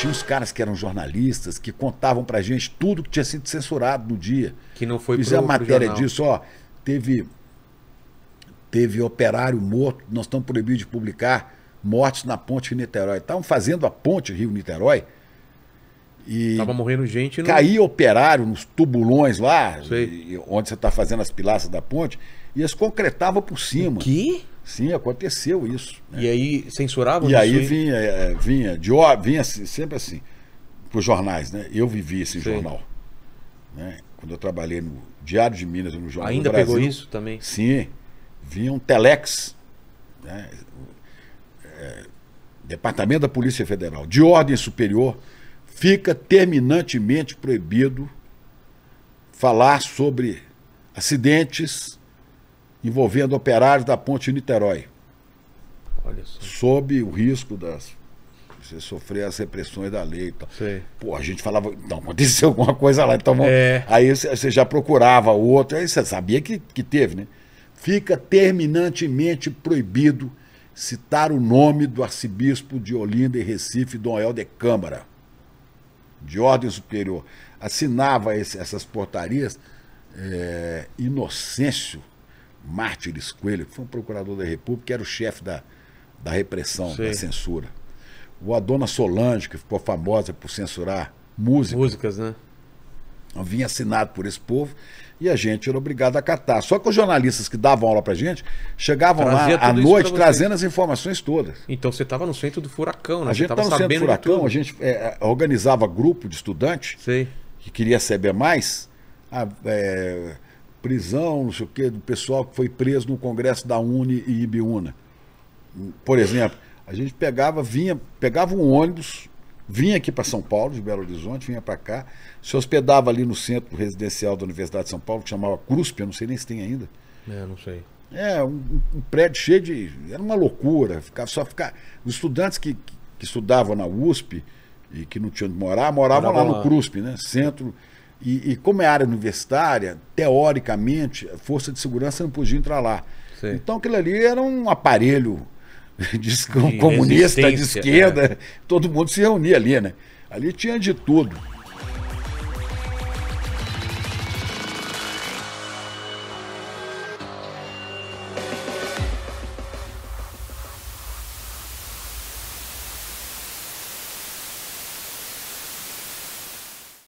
Tinha uns caras que eram jornalistas que contavam pra gente tudo que tinha sido censurado no dia. Que não foi Fizeram pro, matéria pro disso, ó. Teve, teve operário morto, nós estamos proibidos de publicar mortes na ponte Rio-Niterói. Estavam fazendo a ponte Rio-Niterói. E Tava morrendo gente. No... Caía operário nos tubulões lá, onde você está fazendo as pilastras da ponte, e eles concretavam por cima. O quê? Sim, aconteceu isso. Né? E aí censuravam E aí vinha, é, vinha, de, vinha assim, sempre assim, para os jornais, né? Eu vivi esse Sim. jornal. Né? Quando eu trabalhei no Diário de Minas, no Jornal Ainda do Brasil. Ainda pegou isso também? Sim. Vinha um telex, né? É, Departamento da Polícia Federal, de ordem superior, fica terminantemente proibido falar sobre acidentes envolvendo operários da Ponte Niterói. Olha só. Sob o risco das você sofrer as repressões da lei. Então. Pô, a gente falava, então, aconteceu alguma coisa lá, então é. aí você já procurava outro, aí você sabia que, que teve, né? Fica terminantemente proibido citar o nome do arcebispo de Olinda e Recife, Dom Helder Câmara, de ordem superior. Assinava esse, essas portarias é, Inocêncio Mártires Coelho, que foi um procurador da República, era o chefe da, da repressão, Sim. da censura. Ou a dona Solange, que ficou famosa por censurar música. músicas. né? Então, vinha assinado por esse povo e a gente era obrigado a catar. Só que os jornalistas que davam aula pra gente chegavam Trazia lá à noite trazendo as informações todas. Então você estava no centro do furacão, né? A gente estava no centro do furacão, a gente é, é, organizava grupo de estudantes que queria saber mais. A, ah, é, prisão, não sei o quê, do pessoal que foi preso no Congresso da Uni e Ibiúna. Por exemplo, a gente pegava, vinha, pegava um ônibus, vinha aqui para São Paulo, de Belo Horizonte, vinha para cá, se hospedava ali no centro residencial da Universidade de São Paulo, que chamava CRUSP, eu não sei nem se tem ainda. É, não sei. É, um, um prédio cheio de. Era uma loucura. Ficava, só ficar. Os estudantes que, que estudavam na USP e que não tinham de morar, moravam Morava lá no lá. CRUSP, né? Centro e, e, como é área universitária, teoricamente, a força de segurança não podia entrar lá. Sim. Então aquilo ali era um aparelho de, de comunista, de esquerda. É. Todo mundo se reunia ali, né? Ali tinha de tudo.